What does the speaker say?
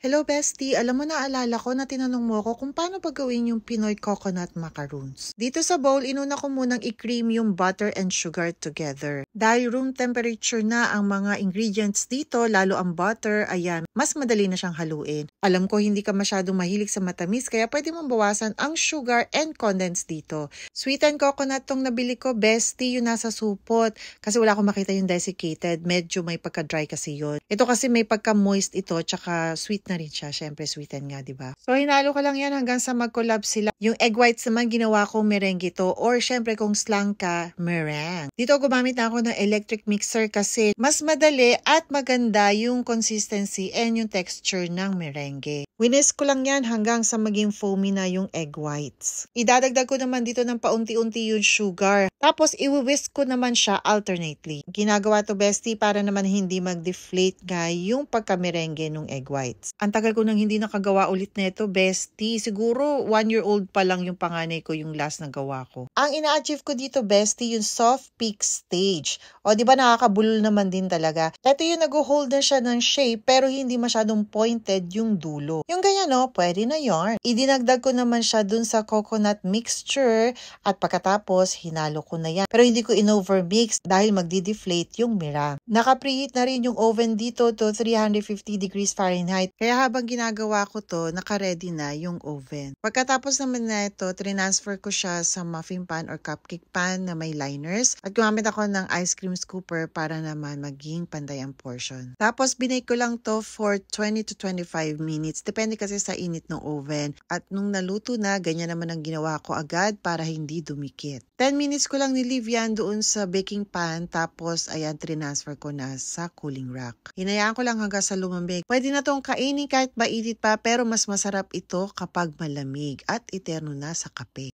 Hello bestie, alam mo na alala ko na tinanong mo ako kung paano ba yung Pinoy coconut macaroons. Dito sa bowl, inuna ko munang i-cream yung butter and sugar together. Dahil room temperature na ang mga ingredients dito, lalo ang butter, ayan, mas madali na siyang haluin. Alam ko hindi ka masyadong mahilig sa matamis kaya pwede mong bawasan ang sugar and condensed dito. Sweet coconut tong nabili ko, bestie, yung nasa supot. Kasi wala akong makita yung desiccated, medyo may pagka-dry kasi yon. Ito kasi may pagka-moist ito, tsaka sweet na rin siya. Siyempre, sweeten nga, di ba? So, hinalo ko lang yan hanggang sa mag-collab sila. Yung egg whites naman, ginawa kong merengue to. Or, syempre, kung slang ka, meringue. Dito, gumamit na ako ng electric mixer kasi mas madali at maganda yung consistency and yung texture ng merengue. Winis ko lang yan hanggang sa maging foamy na yung egg whites. Idadagdag ko naman dito ng paunti-unti yung sugar. Tapos, iwi-whisk ko naman siya alternately. Ginagawa to bestie para naman hindi mag-deflate guy yung pagkamerengge ng egg whites. Ang tagal ko nang hindi nakagawa ulit nito bestie. Siguro, one year old pa lang yung panganay ko yung last na gawa ko. Ang ina-achieve ko dito bestie, yung soft peak stage. O, di ba nakakabulol naman din talaga. Ito yung nag-hold na siya ng shape pero hindi masyadong pointed yung dulo. Yung ganyan no, oh, pwede na yarn. Idinagdag ko naman siya dun sa coconut mixture at pagkatapos hinalo ko na yan. Pero hindi ko in-overmix dahil magdi-deflate yung mira. Nakapreheat na rin yung oven dito to 350 degrees Fahrenheit. Kaya habang ginagawa ko to, nakaready na yung oven. Pagkatapos naman na ito, trinansfer ko siya sa muffin pan or cupcake pan na may liners. At gumamit ako ng ice cream scooper para naman maging panday ang portion. Tapos binake ko lang to for 20 to 25 minutes. Depende kasi sa init ng oven. At nung naluto na, ganyan naman ang ginawa ko agad para hindi dumikit. 10 minutes ko lang ni Liv yan doon sa baking pan tapos ayan trinasfer ko na sa cooling rack. Hinayaan ko lang hanggang sa lumamig. Pwede na tong kainin kahit maitit pa pero mas masarap ito kapag malamig at eterno na sa kape.